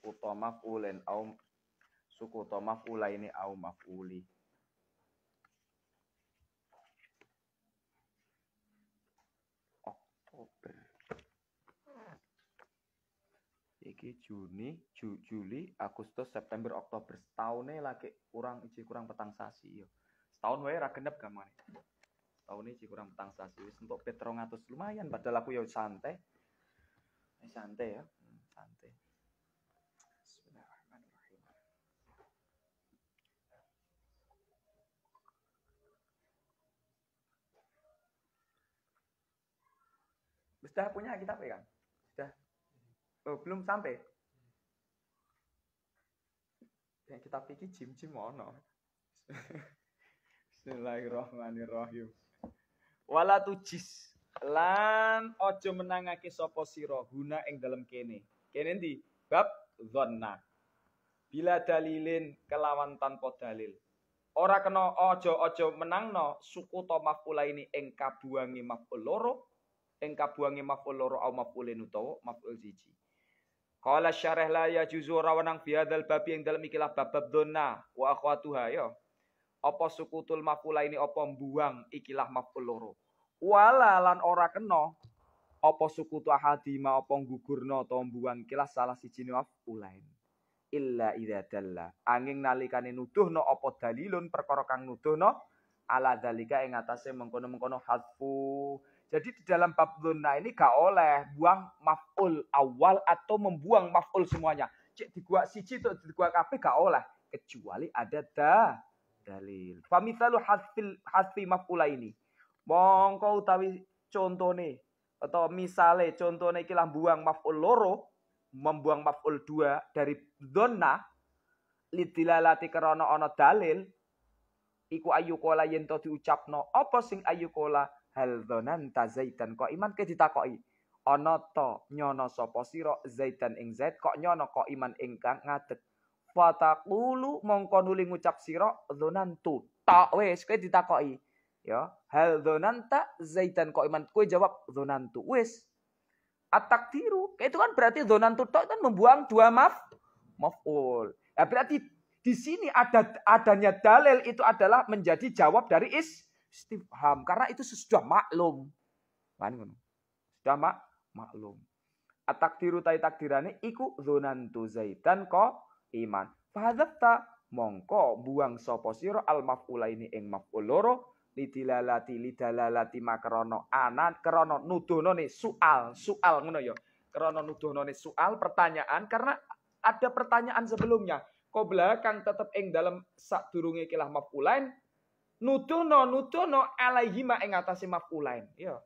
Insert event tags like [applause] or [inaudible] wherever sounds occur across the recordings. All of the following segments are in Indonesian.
sukuta maf'ulen au sukuta ini au maf'uli. Oktober. Iki Juni, Ju, Juli, Agustus, September, Oktober. Setahunnya lagi kurang iji kurang petang sasi yo. Iya. Setahun wae ra genep gamane. Setahun ini kurang petang sasi wis entuk lumayan padahal aku ya santai. santai ya, hmm, santai. Sudah punya kitab ya kan? Sudah. Oh, belum sampai. Yang kita pikir jim-jim ono. [laughs] Bismillahirrahmanirrahim. Wala tujis lan ojo menangake sapa sira guna ing dalam kene. Kene ndi? Bab dhanna. Bila dalilin kelawan tanpa dalil. Ora kena ojo ojo menangno suku to mafula ini ing kabuangi maful loro ing kabuange maf'ul loro au maf'ulin utawa maf'ul siji. Qala syarah la ya juzu rawanang fi hadzal bab ing dalem ikilah bab bab donna wa akhwatuha ya. Apa sukutul maf'ula ini apa buang ikilah maf'ul loro. Wala lan ora kena apa sukutu ahadima apa gugurna utawa mbuang ikilah salah siji maf'ulain. Illa idza dalla. Angin nalikane nuduhno apa dalilun perkara kang nuduhno ala dalika ing atase mengkono-mengkono hadfu jadi di dalam bab dhunna ini gak oleh buang maf'ul awal atau membuang maf'ul semuanya. Cek di gua siji atau di gua kafe gak oleh kecuali ada da dalil. Famithalu hasfil hasfi maf'ula ini. Mongko utawi contone atau misale contone iki buang maf'ul loro, membuang maf'ul dua dari dhunna lidilalati kerana ana dalil iku ayu kola yen to diucapno apa sing ayu kola hal dzananta zaitan iman ke ditakoki ana ta nyono sapa sira zaitan ing zait kok nyono kok iman ingkang ngadeg fataqulu mongko nuli ngucap sira dzanantu ta wis kowe ditakoki ya hal dzananta zaitan kok iman kowe jawab Zonantu wis atak tiru itu kan berarti Zonantu tok kan membuang dua maf maf'ul ya berarti di sini ada adanya dalil itu adalah menjadi jawab dari is istifham karena itu sudah maklum. Kan ngono. Sudah mak maklum. Atakdiru tai takdirane iku tu zaitan ko iman. Fahadzatta mongko buang sapa sira al ini ing maf'ul loro lidilalati lidalalati makrono anan krono nih soal soal ngono ya krono nih soal pertanyaan karena ada pertanyaan sebelumnya kau belakang tetep ing dalam sak durunge kilah mafulain nutuno nuduno alaihima ing atase mafulain ya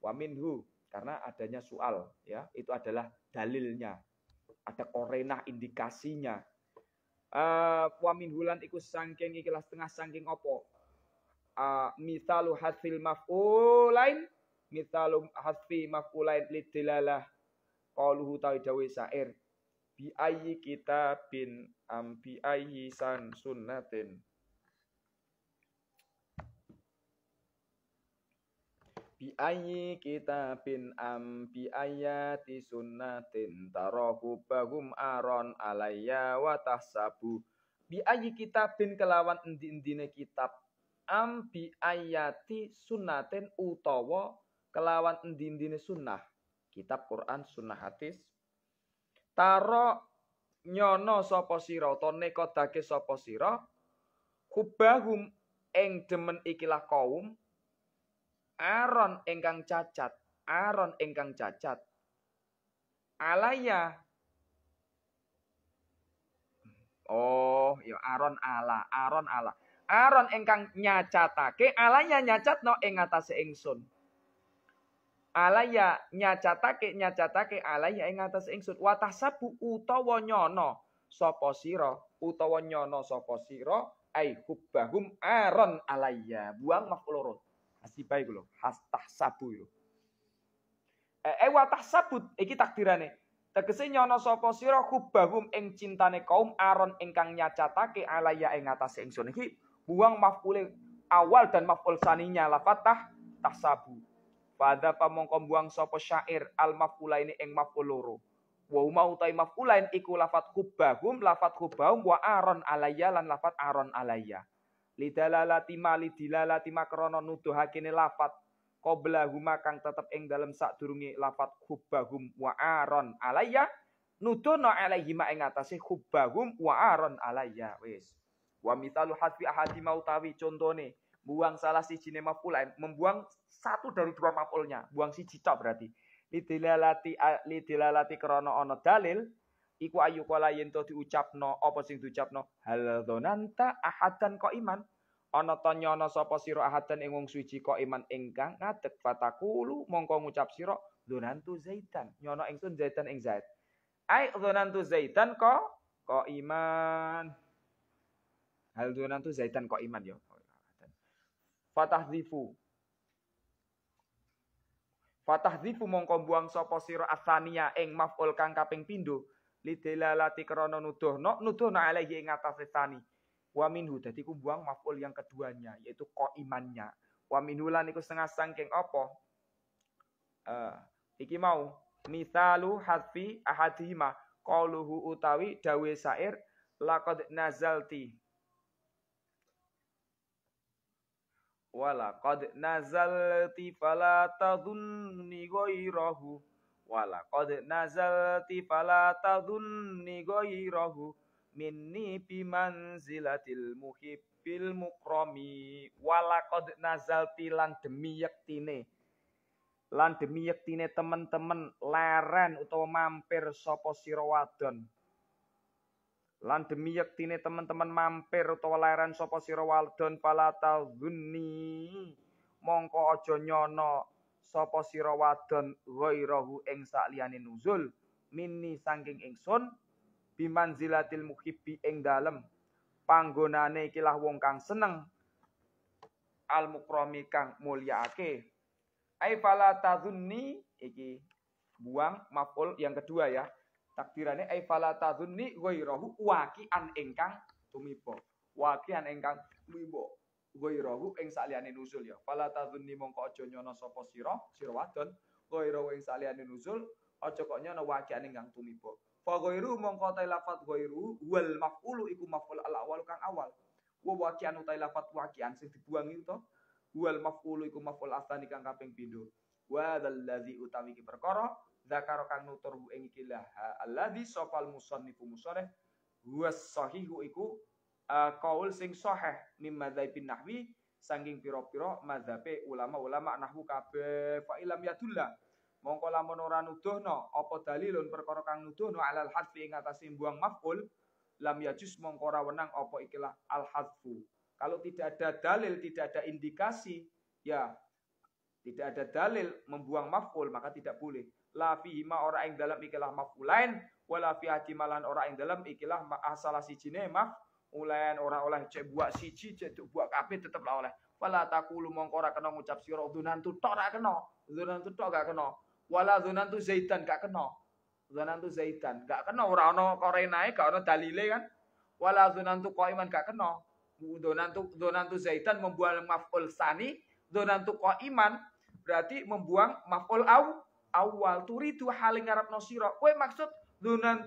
waminhu karena adanya soal ya itu adalah dalilnya ada korena indikasinya uh, wa minhulan iku sangking ikilah setengah sangking opo uh, eh, mitalu hasil mafulain mitalu hasfi mafulain lidilalah qaluhu tawidawi sa'ir bi ayyi kitabin am bi ayyi san sunnatin bi ayyi kitabin am bi ayati sunnatin tarahu bahum aron alayya wa tahsabu bi ayyi kitabin kelawan endi-endine kitab am bi ayati sunnatin utawa kelawan endi-endine sunnah kitab Quran sunnah hadis taro nyono sapa sira to nekodake sapa sira hubahum ing demen ikilah kaum Aaron engkang cacat, Aaron engkang cacat. Alaya. Oh, ya Aaron ala, Aaron ala. Aaron engkang nyacatake, alaya nyacat no engatase engsun. Alaya nyacatake, nyacatake alaya engatase engsun. Watasabu utawa nyono sopo soposiro, utawa nyono sopo siro, ai hubbahum Aaron alaya. Buang makulurut hasiba iku lho, hastahsabu iku. Ewa eh, eh, tahsabut iki takdirane. Tegese nyono sapa sira khubahum ing cintane kaum aron ingkang nyacatake alaya ing atase ingsun iki buang maf'ule awal dan maf'ul saninya lafat tah tahsabu. Pada pamongkom buang sapa syair al ini ing maf'ul loro. Wa huma utai maf'ulain iku lafat khubahum, lafat khubahum wa aron alaya lan lafat aron alaya. Lidalalati mali dilalati makrono hakini lafat qoblahuma kang tetep ing dalem sadurunge lafat hubbahum wa aron alayya nudono alaihi ma ing atase hubbahum wa aron alayya wis wa mitalu hadfi ahadi mautawi contone buang salah si jine maful eh, membuang satu dari dua mafulnya buang si tok berarti lidilalati lidilalati krana ana dalil iku ayu kala yen to diucapno apa sing diucapno hal dzonanta ahadan kok iman ana to nyana sapa sira ahadan ing wong suci kok iman ingkang ngadeg fatakulu mongko ngucap sira dzonantu zaitan nyana ingsun zaitan ing zait ai dzonantu zaitan kok kok iman hal dzonantu zaitan kok iman yo ya? zifu, fatahdzifu zifu mongko buang sapa sira asania ing maf'ul kang kaping pindho nuduh no rono nuduhno alaihi ing atase sani wa minhu dadi ku buang maf'ul yang keduanya yaitu imannya wa minhu lan iku setengah sangking apa uh, iki mau misalu hadfi ahadima, qauluhu utawi dawe sair laqad nazalti walaqad nazalti fala tadhunni ghairahu wala qad nazalti fala tadunni ghayrahu minni manzilatil muhibbil mukrami qad nazalti lan demi yektine lan demi yektine temen-temen leren utawa mampir sapa sira wadon lan demi yektine teman-teman mampir utawa leren sapa sira wadon fala tadunni mongko aja nyono sapa sira wadon ghairahu ing sakliyane nuzul minni sangking ingsun bimanzilatil muhibbi ing dalem panggonane ikilah wong kang seneng al mukrami kang mulyaake ai fala tazunni iki buang maful yang kedua ya takdirane ai fala tazunni ghairahu waqian ingkang tumiba waqian ingkang tumiba ghairahu ing saliyane nuzul ya. Fala tadzunni mongko aja nyono sapa sira, sira wadon, ghairahu ing saliyane nuzul, aja kok nyono wakian enggang tumiba. Fa ghairu mongko ta lafat ghairu wal maf'ulu iku maf'ul al awal kang awal. Wa wakian uta lafat wakian sing dibuang itu Wal maf'ulu iku maf'ul asani kang kaping pindho. Wa dzalladzi utawi ki perkara zakaro kang nutur ing iki lah alladzi sopal musannifu musareh sahihu iku uh, eh, kaul sing soheh mimma dzaibin nahwi sanging piro-piro mazhabe ulama-ulama nahwu kabeh fa ilam yadulla mongko lamun ora nuduhno apa dalilun perkara kang nuduhno alal hadfi ing atase buang maf'ul lam yajus mongko ora wenang apa ikilah al hadfu kalau tidak ada dalil tidak ada indikasi ya tidak ada dalil membuang maf'ul maka tidak boleh la fihi ma ora ing dalam ikilah maf'ulain wala fi hajimalan ora ing dalam ikilah ah, salah sijine maf ulen ora oleh cek buat siji cek buat kafe tetap lah oleh wala takulu mongko ora kena ngucap sira dzunantu tok ora kena dzunantu tok gak kena wala tu zaitan gak kena tu zaitan gak kena ora ana korenae gak ana dalile kan wala kau qaiman gak kena dunan tu zaitan membuang maf'ul sani kau qaiman berarti membuang maf'ul aw awal turidu haling ngarepno sira kowe maksud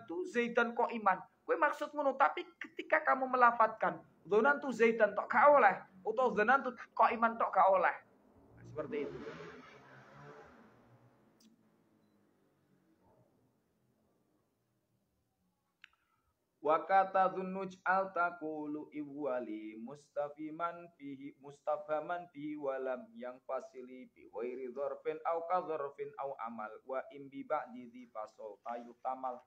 tu zaitan qaiman Kue maksud ngono, tapi ketika kamu melafatkan zonan tu zaitan tok gak oleh atau zonan tu kok iman tok gak oleh. Nah, seperti itu. Wa kata dzunnuj al taqulu iwali mustafiman fihi mustafaman fihi walam yang fasili bi ghairi dzarfin au kadzarfin au amal wa imbi ba'di dzi fasol tayu tamal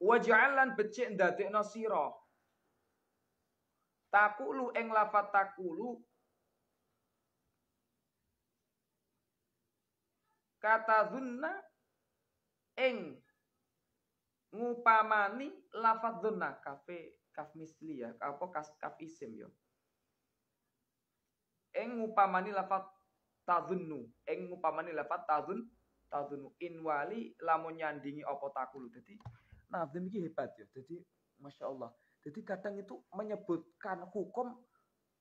Wajalan becik no sira. Takulu eng lafat takulu kata zunna eng ngupamani lafat zunna kafe kaf misli ya apa kaf kaf isim yo ya. eng ngupamani lafat tazunnu eng ngupamani lafat tazun tazunnu in wali lamun nyandingi opo takulu jadi. Nazim ini hebat ya. Jadi masya Allah. Jadi kadang itu menyebutkan hukum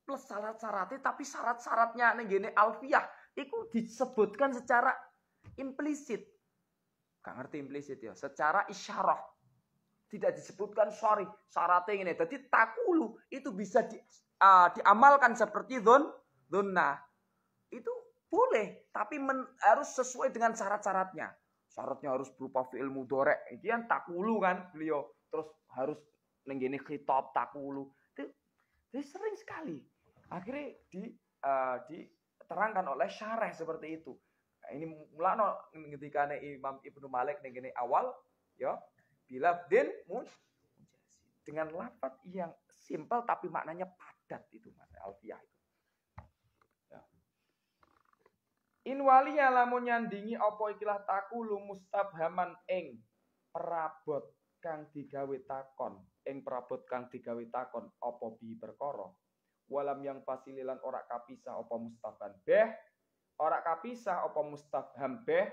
plus syarat-syaratnya, tapi syarat-syaratnya nih gini alfiah itu disebutkan secara implisit. Gak ngerti implisit ya. Secara isyarah. Tidak disebutkan sorry syaratnya ini. Jadi takulu itu bisa di, uh, diamalkan seperti don Nah, itu boleh tapi men, harus sesuai dengan syarat-syaratnya syaratnya harus berupa fi'il mudorek itu kan takulu kan beliau terus harus nenggini khitab takulu itu, itu sering sekali akhirnya di uh, diterangkan oleh syarah seperti itu nah, ini mulano ketika Imam Ibnu Malik nenggini awal ya bila din dengan lafat yang simpel tapi maknanya padat itu mas Alfiah itu In waliya lamun nyandingi apa ikilah takulu mustabhaman ing perabot kang digawe takon, ing perabot kang digawe takon apa bi perkara. Walam yang fasililan ora kapisah apa mustafan beh, ora kapisah apa mustafham beh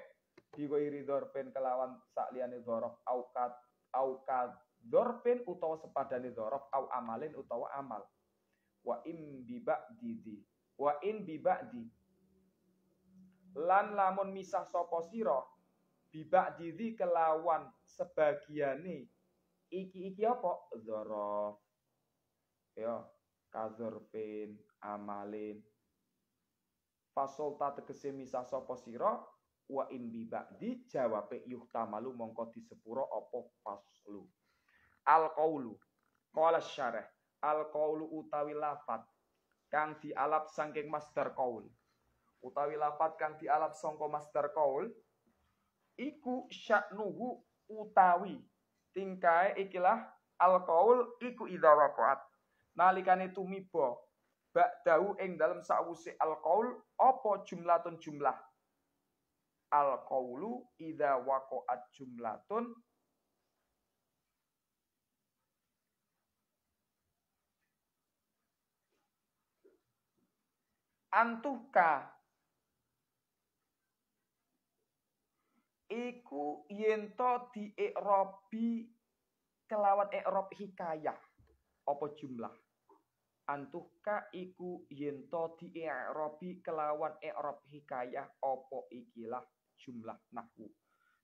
digoiri dorpen kelawan sakliane dorof au kad au kad dorpen utawa sepadane dorof au amalin utawa amal. Wa im bibak didi. Wa in bibak di lan lamun misah sapa sira bibak diri kelawan sebagiane iki iki apa dzaraf ya kazorfin amalin fasolta tegese misah sapa sira wa di ba'di jawabe yuhtamalu mongko disepuro opo faslu al qaulu qala syarah al qaulu utawi lafat kang alap sangking master qaul utawi lapat kang dialap songko master kaul, iku sya'nuhu utawi tingkae ikilah al kaul iku nalikan itu nalikane tumiba ba'dahu ing dalam sakwuse al kaul apa jumlatun jumlah al qaulu idza waqa'at jumlatun antuhka iku yento di diikrobi kelawan ikrob hikayah apa jumlah antuhka iku yento di diikrobi kelawan ikrob hikayah apa ikilah jumlah nahwu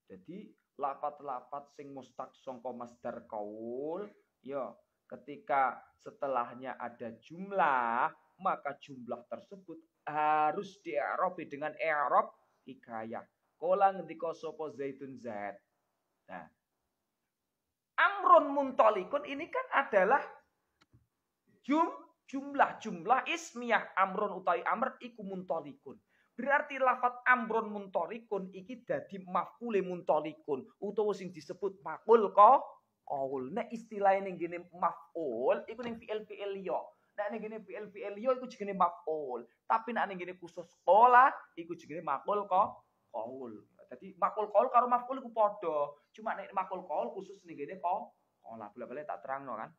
jadi lapat-lapat sing mustak songko masdar kaul yo ya, ketika setelahnya ada jumlah maka jumlah tersebut harus di'arabi dengan Erop hikayah Kolang ngendika sapa Zaitun Zaid. Nah. Amrun muntolikun ini kan adalah jum jumlah-jumlah ismiyah amrun utawi amr iku muntolikun. Berarti lafat amrun muntolikun iki dadi maf'ule muntolikun utawa sing disebut maf'ul ko kaul. Nek nah, istilah ini gini maf'ul iku ning fi'il-fi'il liya. Nek nah, ning fi'il-fi'il iku jenenge maf'ul. Tapi nek nah, gini khusus sekolah iku jenenge maf'ul ko kaul. tadi makul kaul karo maf'ul iku padha. Cuma nek makul kaul khusus nih gede kok kola bola-bali tak terang no kan.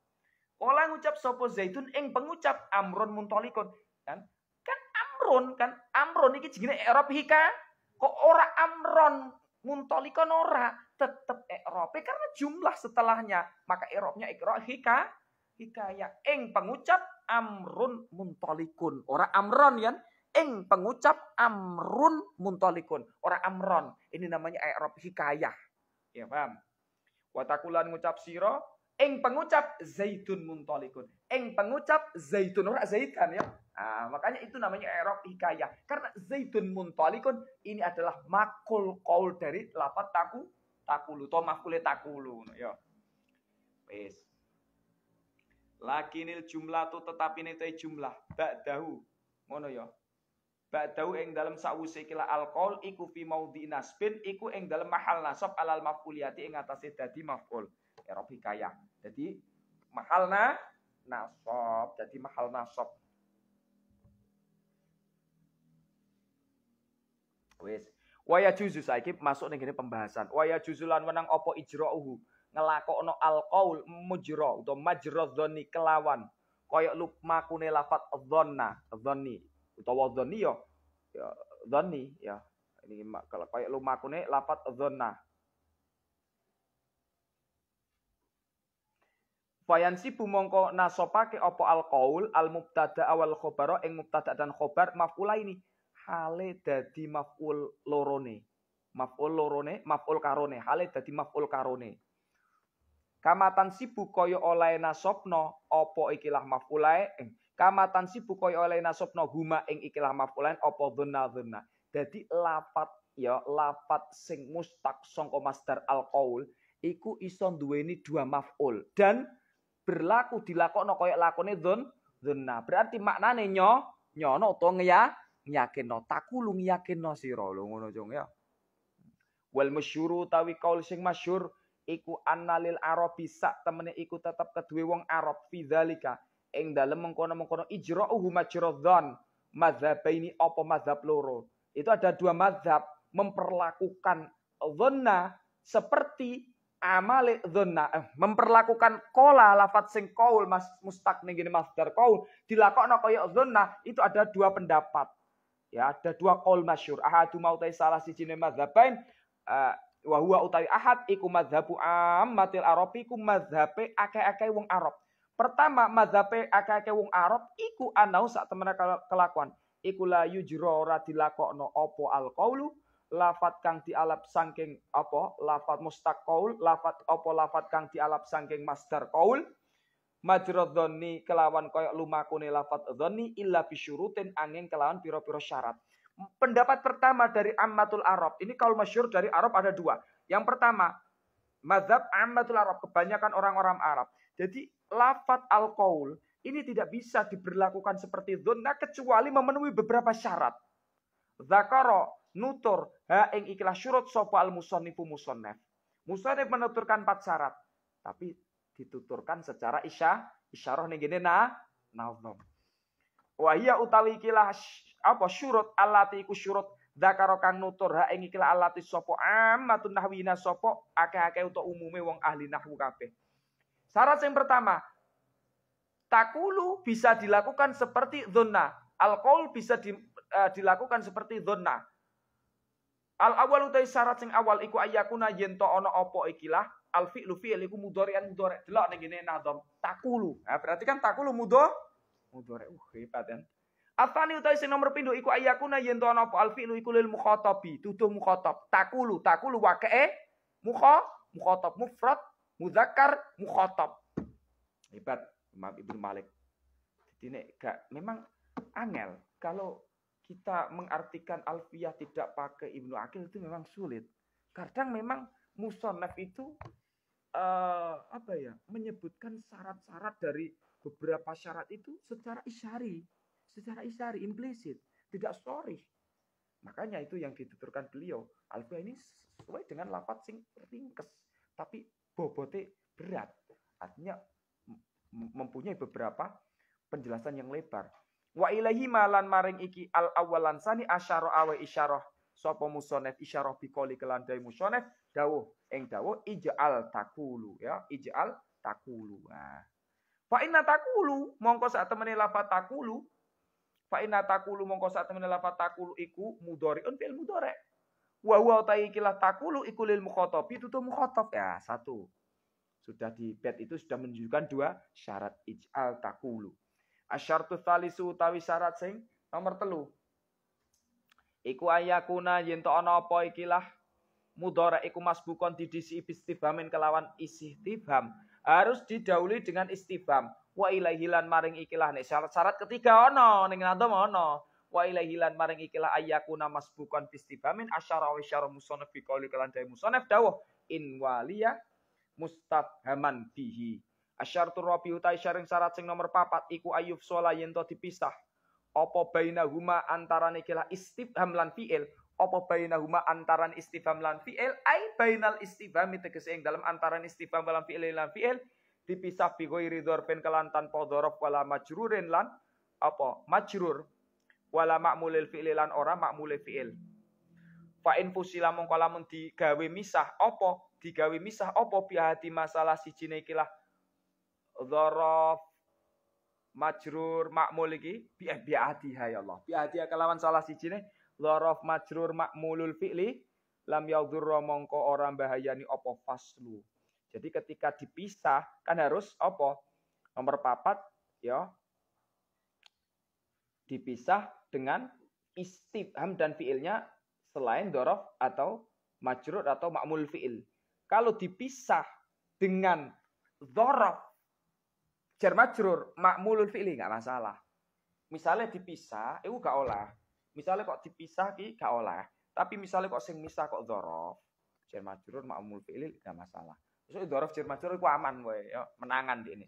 Kola ngucap sopo zaitun eng pengucap amrun muntalikun kan kan amrun kan amrun iki jenenge i'rab hika kok ora amron muntolikon ora tetep i'rab eh, karena jumlah setelahnya maka i'rabnya ikra hika hika ya eng pengucap amrun muntalikun ora amron kan ing pengucap amrun muntolikun. Orang amron. Ini namanya Arab hikayah. Ya paham? Watakulan ngucap siro. Ing pengucap zaitun muntolikun. Ing pengucap zaitun. Orang zait kan ya. Nah, makanya itu namanya Arab hikayah. Karena zaitun muntolikun ini adalah makul kaul dari lapat taku takulu. Atau makulnya takulu. Ya. Peace. Lakinil jumlah tu tetapi nete jumlah. dahu. Mono ya ba'dahu ing dalam sakwise kila alkohol, iku fi maudhi nasbin iku ing dalam mahal nasab alal maf'uliyati ing atase dadi maf'ul ya kaya, hikayah mahal na nasab jadi mahal nasab Wes, waya juzu saiki masuk ning kene pembahasan waya juzulan wenang apa ijra'uhu ngelakokno alqaul mujra utawa majra dzanni kelawan koyok kaya kune lafat dzanna dzanni utawa dhonni ya ya ya. Ini kalau kayak lu lumakune lapat dhanna. Fayansi bumongko nasopake opo al al mubtada awal khobaro ing mubtada dan khobar maf'ula ini hale dadi maf'ul lorone. Maf'ul lorone, maf'ul karone, hale dadi maf'ul karone. Kamatan sibu koyo oleh nasopno opo ikilah maf'ulae eh, Kamatan sibu koyo oleh nasobno huma ing ikilah mafulan opo dona dona. Jadi lapat ya lapat sing mustak songko master al kaul iku iso duweni dua maf'ul dan berlaku no koyak lakone don dona. Berarti maknane nyo nyono nyakin ngeya takulung takulu no siro lho ngono jong ya. Wal mesyuru tawi kaul sing masyur iku annalil arabi sak temene iku tetap kedue wong Arab fi ing dalam mengkono-mengkono ijra'uhu majradhan ini apa mazhab loro. Itu ada dua mazhab memperlakukan dhanna seperti amale dhanna eh, memperlakukan kola lafat sing kaul mas mustaq ning gini masdar kaul dilakokno kaya dhanna itu ada dua pendapat. Ya, ada dua kaul masyur Ahadu mautai salah siji mazhabain uh, eh, wa huwa utawi ahad iku mazhabu ammatil arabi iku mazhabe akeh-akeh wong Arab. Pertama, mazhabe akeh wong Arab iku anau sak temene kelakuan. Iku la yujro ora dilakokno apa alqaulu lafat kang dialap saking apa lafat mustaqaul lafat apa lafat kang dialap saking masdar qaul majradhoni kelawan koyok lumakune lafat dhoni illa bisyurutin angin kelawan piro-piro syarat. Pendapat pertama dari Ammatul Arab. Ini kalau masyur dari Arab ada dua. Yang pertama, Mazhab ammatul Arab, kebanyakan orang-orang Arab. Jadi lafat al-qaul ini tidak bisa diberlakukan seperti zonna kecuali memenuhi beberapa syarat. Zakaro, nutur, ha ing ikhlas syurut sopa al musonifu musonnef. Musonif menuturkan empat syarat. Tapi dituturkan secara isya, isyarah ini gini nah, nah. nah. Wahia utawi ikhlas apa syurut alati iku syurut Dakaro kang nutur ha ing ikilah alati sapa ammatun nahwina sopo akeh-akeh untuk umume wong ahli nahwu kabeh. Syarat yang pertama, takulu bisa dilakukan seperti zona. Alkohol bisa di, uh, dilakukan seperti zona. Al awal utai syarat sing awal iku ayakuna yento ono opo ikilah al fi'lu fi'il iku mudhari'an mudhari'. Delok ning ngene nazam takulu. Nah, berarti kan takulu mudho mudhari. Uh, hebat Ya? Atani utawi sing nomor pindho iku ayakuna yen to ana apa alfi'lu iku lil mukhatabi, tuduh mukhatab. Takulu, takulu wake'e mukha mukhatab mufrad muzakkar mukhatab. Hebat Imam Ibnu Malik. Jadi ini gak memang angel kalau kita mengartikan alfiyah tidak pakai Ibnu Akil itu memang sulit. Kadang memang musonaf itu uh, apa ya menyebutkan syarat-syarat dari beberapa syarat itu secara isyari secara isyari implisit, tidak sorry. Makanya itu yang dituturkan beliau. Alfiah ini sesuai dengan lapat sing ringkes, tapi bobote berat. Artinya mempunyai beberapa penjelasan yang lebar. Wa ilahi malan maring iki al awalan sani asyara awe isyarah sapa musonef isyarah bikoli kelandai musonef dawuh eng dawuh ij'al takulu ya ij'al takulu. Nah. Fa inna takulu mongko saat temene takulu Fa inna takulu mongko sak temene lafat takulu iku mudhariun fil mudhari. Wa huwa utai takulu iku lil mukhatabi tutu mukhatab ya satu. Sudah di bed itu sudah menunjukkan dua syarat ij'al takulu. Asyartu tsalisu utawi syarat sing nomor telu. Iku ayakuna yen to ana apa ikilah mudhari iku masbukon didisi istifhamin kelawan istibham. Harus didahului dengan istibham wa ilaihi lan maring ikilah nek syarat-syarat ketiga ono ning nadom ono wa ilaihi lan maring ikilah ayakuna masbukan bistibamin asyara wa syara musonef bi qauli kalan dai musonef dawuh in waliya mustadhaman bihi asyartu rabi utai syaring syarat sing nomor papat iku ayub shola yento dipisah apa bainahuma antarane ikilah istifham lan fi'il apa bainahuma antaran istifham lan fi'il ai bainal istifham tegese ing dalam antaran istibham lan fi'il lan fi'il dipisah bi ghairi dzarfin kelan tanpa dzaraf wala majrurin lan apa majrur wala ma'mulil fi'li lan ora ma'mule fi'il fa in fusila mongko lamun digawe misah apa digawe misah apa hati masalah si lah dzaraf majrur makmul iki bi eh, hati ya Allah hati kelawan salah ne dzaraf majrur ma'mulul fi'li lam yadhurra mongko orang bahayani apa faslu jadi ketika dipisah kan harus opo nomor papat ya dipisah dengan istifham dan fiilnya selain dorof atau majrur atau makmul fiil. Kalau dipisah dengan dorof jar majrur makmul fiil nggak masalah. Misalnya dipisah, itu gak olah. Misalnya kok dipisah ki gak olah. Tapi misalnya kok sing misah kok dorof jar majrur makmul fiil nggak masalah. Iso dorof jir majrur iku aman wae, ya, menangan ini.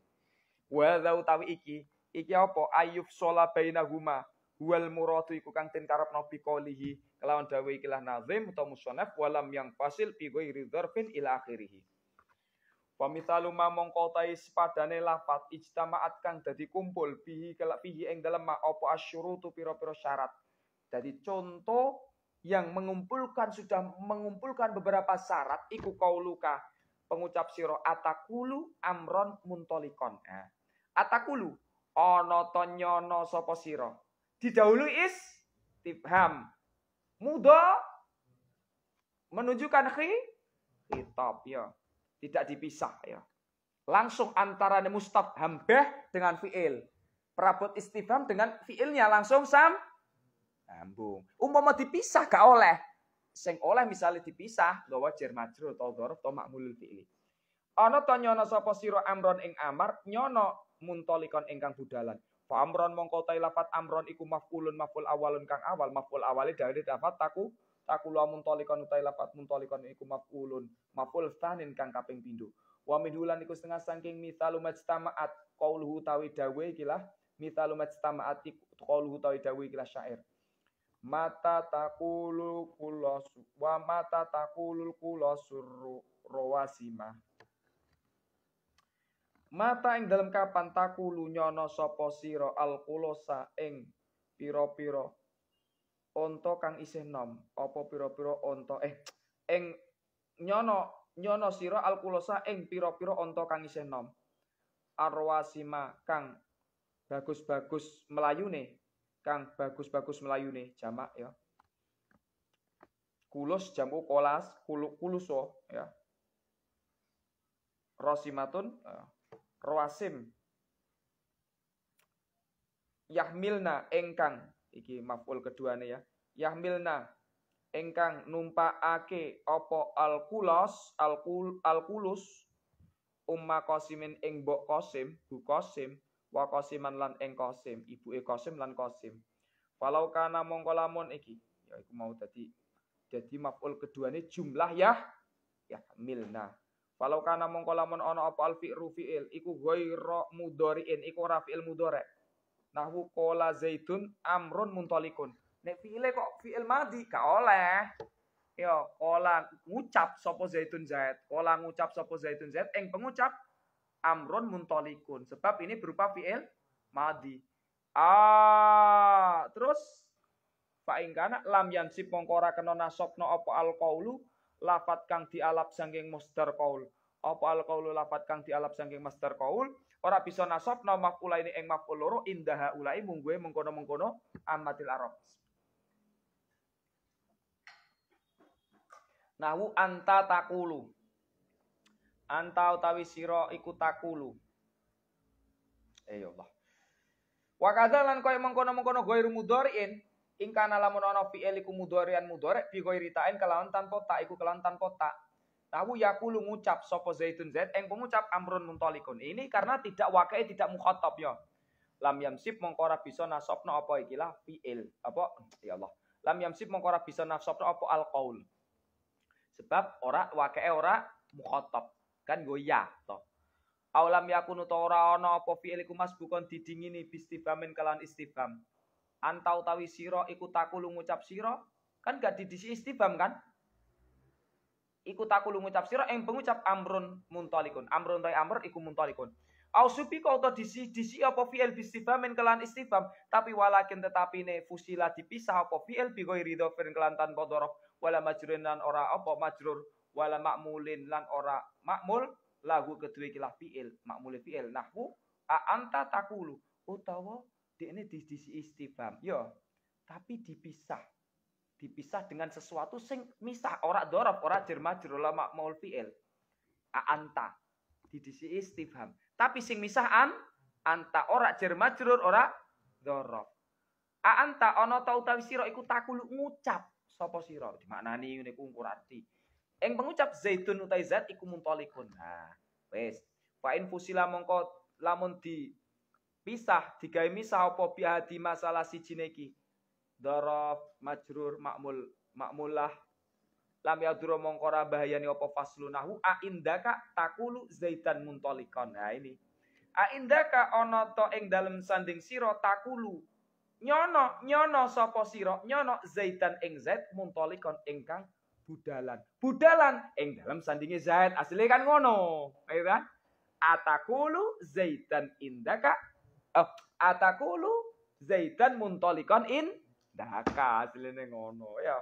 Wa utawi iki, iki apa ayuf sola bainahuma wal muradu iku kang karep nabi biqolihi kelawan dawuh ikilah nazim utawa musannaf walam yang fasil bi ghairi dzarfin ila akhirih. Wa mithalu ma mongko tai sepadane lafat ijtama'at kang dadi kumpul bihi kala bihi ing dalem ma apa asyurutu pira-pira syarat. Dadi contoh yang mengumpulkan sudah mengumpulkan beberapa syarat iku kauluka pengucap siro atakulu amron muntolikon. Nah, atakulu ono tonyono sopo siro. Didahului is tibham. Mudo menunjukkan khi hitop ya. Tidak dipisah ya. Langsung antara mustaf hambeh dengan fi'il. Perabot istifham dengan fi'ilnya langsung sam. Sambung. Umpama dipisah gak oleh sing oleh misalnya dipisah gawa jer majrur atau dzaraf atau ma'mulul fi'li. Ana ta nyono sapa sira amron ing amar nyono muntolikon ingkang budalan. Fa amron mongko ta lafat amron iku maf'ulun maf'ul awalun kang awal maf'ul awali dari lafat taku taku takula muntolikon utai lafat muntolikon iku maf'ulun maf'ul tsanin kang kaping pindho. Wa hulan iku setengah saking misalu majtama'at qauluhu tawi dawe ikilah misalu majtama'at qauluhu tawi dawe ikilah syair mata takulu kulos, wa mata takulu kulosuru rawasima. mata ing dalam kapan takulu nyono sopo siro al kulosa ing piro piro. onto kang isih nom apa piro piro onto eh ing nyono nyono siro al kulosa ing piro piro onto kang isih nom arwasima kang bagus-bagus melayune kang bagus-bagus Melayu nih jamak ya. Kulus jamu kolas, kulu, kuluso ya. Rosimatun, uh, roasim. Yahmilna engkang, iki maf'ul kedua nih ya. Yahmilna engkang ake opo al kulos al, kul, al kulus umma kosimin ing bok kosim bu kosim wa qasiman lan ing qasim ibuke qasim lan qasim walau kana mongko lamun iki ya iku mau dadi dadi maf'ul keduane jumlah ya ya milna walau kana mongko lamun ana apa al fi'ru fi'il iku ghairu mudhari'in iku ra fi'il mudhari' nahwu qala zaitun amrun muntalikun nek fi'ile kok fi'il madi ka oleh yo ya, kola ngucap sopo zaitun zait kola ngucap sopo zaitun zait eng pengucap amron muntolikun. Sebab ini berupa fi'il madi. Ah, terus Pak Ingkana lam yansib mongkora kena sopno apa alqaulu lafat kang dialap sangking master kaul. Apa alqaulu lafat kang dialap sangking master kaul. ora bisa nasabna maf'ula ini eng makuloro loro indaha ulai mungguwe mengkono-mengkono amatil arab. Nahu anta takulu anta utawi siro iku takulu eh ya Allah wa kadzalan kaya mengkono-mengkono ghairu mudhari'in ing kana lamun ana fi'il iku mudhari'an mudhari' bi ghairi ta'in kelawan tanpa ta iku kelawan tanpa ta tahu yakulu ngucap sapa zaitun zaid eng pengucap amrun muntalikun ini karena tidak wakai tidak mukhatab ya lam yamsib mongko ora bisa nasabna apa ikilah fiil apa ya Allah lam yamsib mongko ora bisa nasabna apa alqaul sebab ora wakee ora mukhatab Kan goyah toh. Aulam yakunu ta ora ana apa fi'likum masbukon didingini bistifamin kalan istifam Antau tawi sira iku takulu ngucap sira, kan gak didisi istifam kan? Iku takulu ngucap sira eng pengucap amrun muntalikun. Amrun tai amr iku muntalikun. Au supi kau to disi disi apa fi'il bistifamin kelan istifam tapi walakin tetapi ne fusila dipisah apa fi'il bi ghairi dhafin kelan tanpa dhorof wala majrur lan ora apa majrur wala makmulin lan ora makmul lagu kedua kilah fiil makmul fiil nahwu a anta takulu utawa ini di, di istifham yo tapi dipisah dipisah dengan sesuatu sing misah ora dorof ora jerma jerola makmul fiil a anta di sisi istifham tapi sing misah an anta ora jerma jerur ora dorop a anta ono tau tau siro ikut takulu ngucap sopo siro dimaknani ini ku arti Eng pengucap zaitun utai zat iku muntolikun. Nah, wes. Fa in fusila mongko lamun di pisah digawe misah apa masalah siji cineki Dorof, majrur, makmul, makmullah Lam yadro mongko ra bahayani apa faslunahu a indaka takulu zaitan muntolikon. Nah ini. A indaka ana to ing dalem sanding sira takulu nyono nyono sapa sira nyono zaitan ing zait muntolikon ingkang budalan. Budalan ing dalam sandinge Zaid asli kan ngono, Ayo kan? Atakulu zaitan indaka oh, atakulu zaitan muntolikon in daka asline ngono ya.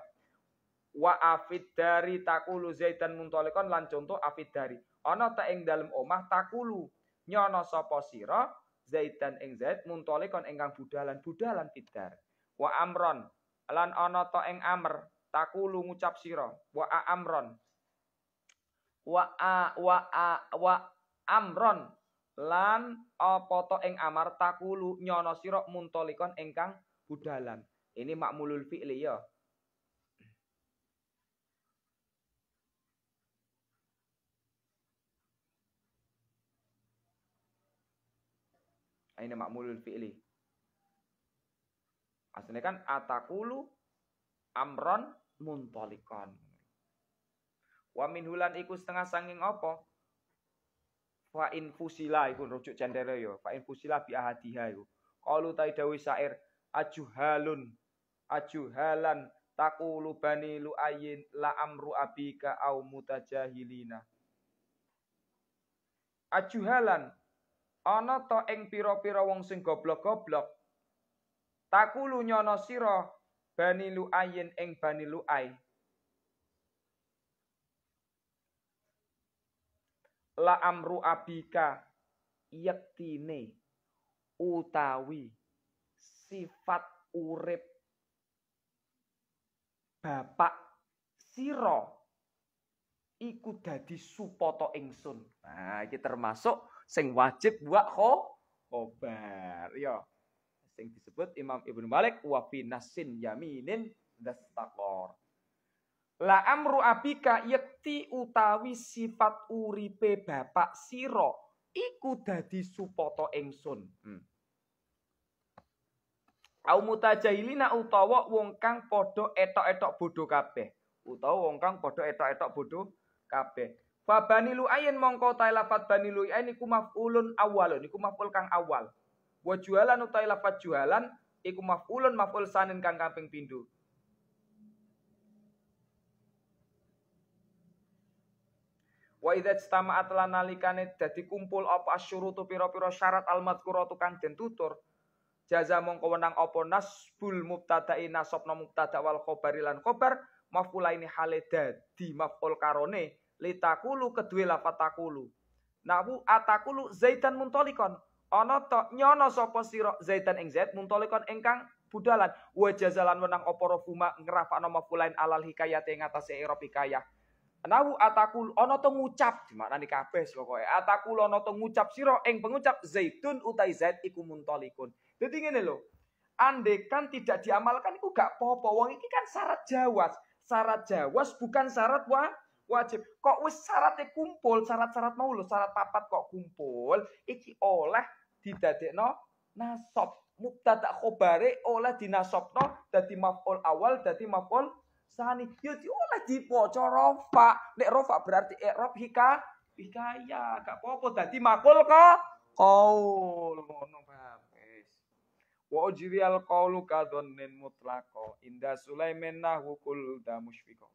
Wa afid dari takulu zaitan muntolikon lan contoh afid dari. Ana ta ing dalam omah takulu nyono sapa sira zaitan ing zaid muntolikon ingkang budalan budalan fidar. Wa amron lan ana ta ing amr takulu ngucap siro wa amron wa a, wa a, wa amron lan apa to ing amar takulu nyono siro muntolikon engkang budalan ini makmulul fi'li ya ini makmulul fi'li aslinya kan atakulu amron muntolikon. Wa min hulan iku setengah sanging apa? Fa in fusila iku rujuk jendere yo. Ya. Fa in fusila bi ahadiha iku. Qalu taidawi syair ajuhalun ajuhalan taqulu bani luayin la amru abika au mutajahilina. Ajuhalan ana ta ing pira-pira wong sing goblok-goblok takulu nyono sira Bani Luayin ing Bani Luay, La amru abika yaktine utawi sifat urip bapak siro iku dadi supoto ingsun. Nah, iki termasuk sing wajib buat kho kobar. Ya. Sing disebut Imam Ibnu Malik wa fi nasin yaminin dastaqor. La amru abika yakti utawi sifat uripe bapak siro iku dadi supoto engsun. Hmm. Au mutajahilina utawa wong kang padha etok-etok bodho kabeh utawa wong kang padha etok-etok bodho kabeh. Fa bani lu'ain mongko ta lafat bani lu'ain iku maf'ulun awal Iku maf'ul kang awal. Wa jualan utai lafat jualan iku maf'ulun maf'ul sanin kang kaping pindu Wa idza istama'at lan nalikane dadi kumpul apa asyurutu pira-pira syarat al-madhkuratu kang den tutur jaza mongko wenang apa nasbul mubtada'i nasabna mubtada wal khabari lan khabar maf'ula ini hale dadi maf'ul karone litakulu kedue lafat takulu. Nawu atakulu zaitan muntolikon ana to nyono sapa sira zaitan ing zait muntalikon engkang budalan wa jazalan wenang apa rafuma ngrafakno mafulain alal hikayat ing atase ira hikayah Nawu atakul ana to ngucap dimaknani kabeh pokoke atakul ana to ngucap siro eng pengucap zaitun utai zait iku muntalikun dadi ngene lho andekan tidak diamalkan iku gak popo wong iki kan syarat jawas syarat jawas bukan syarat wa wajib kok wis syaratnya kumpul syarat-syarat mau lo, syarat papat kok kumpul iki oleh didadekno nasab mubtada khobare oleh dinasabno dadi maf'ul awal dadi maf'ul sani ya diolah diwaca rofa nek rofa berarti i'rab hika hikaya gak popo dadi makul ka qaul ngono wis wa al qaulu kadhonnin mutlaqo inda sulaiman nahwu kul da musyfiqo